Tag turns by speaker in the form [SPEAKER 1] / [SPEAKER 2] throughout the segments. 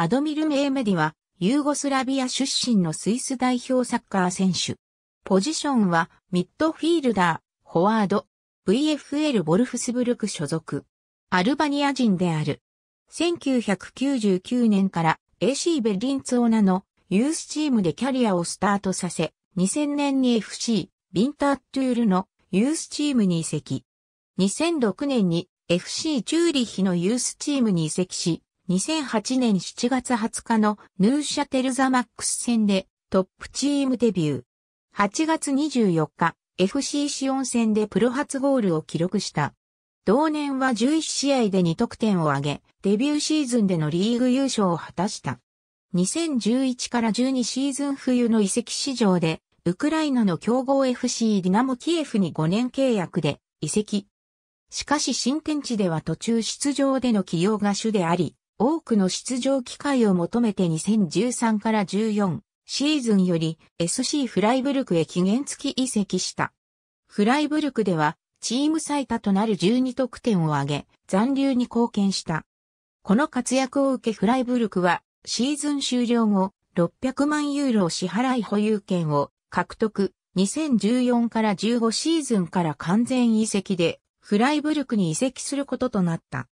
[SPEAKER 1] アドミル・メーメディは、ユーゴスラビア出身のスイス代表サッカー選手。ポジションは、ミッドフィールダー、フォワード、VFL ボルフスブルク所属。アルバニア人である。1999年から AC ベリンツオナのユースチームでキャリアをスタートさせ、2000年に FC ビンタートゥールのユースチームに移籍。2006年に FC チューリヒのユースチームに移籍し、2008年7月20日のヌーシャテルザマックス戦でトップチームデビュー。8月24日、FC シオン戦でプロ初ゴールを記録した。同年は11試合で2得点を挙げ、デビューシーズンでのリーグ優勝を果たした。2011から12シーズン冬の移籍市場で、ウクライナの強豪 FC ディナモキエフに5年契約で移籍。しかし新天地では途中出場での起用が主であり、多くの出場機会を求めて2013から14シーズンより SC フライブルクへ期限付き移籍した。フライブルクではチーム最多となる12得点を挙げ残留に貢献した。この活躍を受けフライブルクはシーズン終了後600万ユーロを支払い保有権を獲得。2014から15シーズンから完全移籍でフライブルクに移籍することとなった。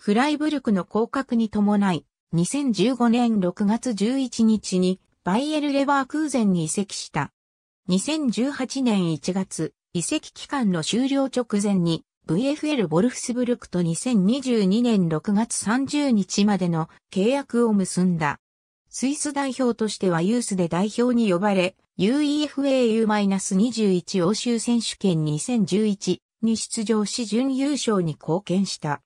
[SPEAKER 1] フライブルクの降格に伴い、2015年6月11日にバイエル・レバー空前に移籍した。2018年1月、移籍期間の終了直前に VFL ボルフスブルクと2022年6月30日までの契約を結んだ。スイス代表としてはユースで代表に呼ばれ、UEFAU-21 欧州選手権2011に出場し準優勝に貢献した。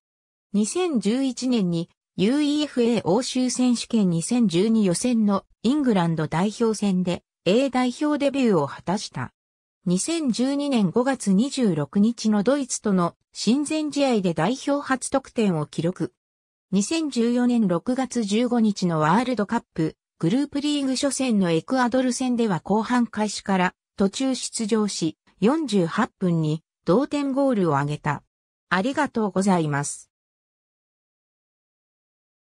[SPEAKER 1] 2011年に UEFA 欧州選手権2012予選のイングランド代表戦で A 代表デビューを果たした。2012年5月26日のドイツとの親善試合で代表初得点を記録。2014年6月15日のワールドカップグループリーグ初戦のエクアドル戦では後半開始から途中出場し48分に同点ゴールを挙げた。ありがとうございます。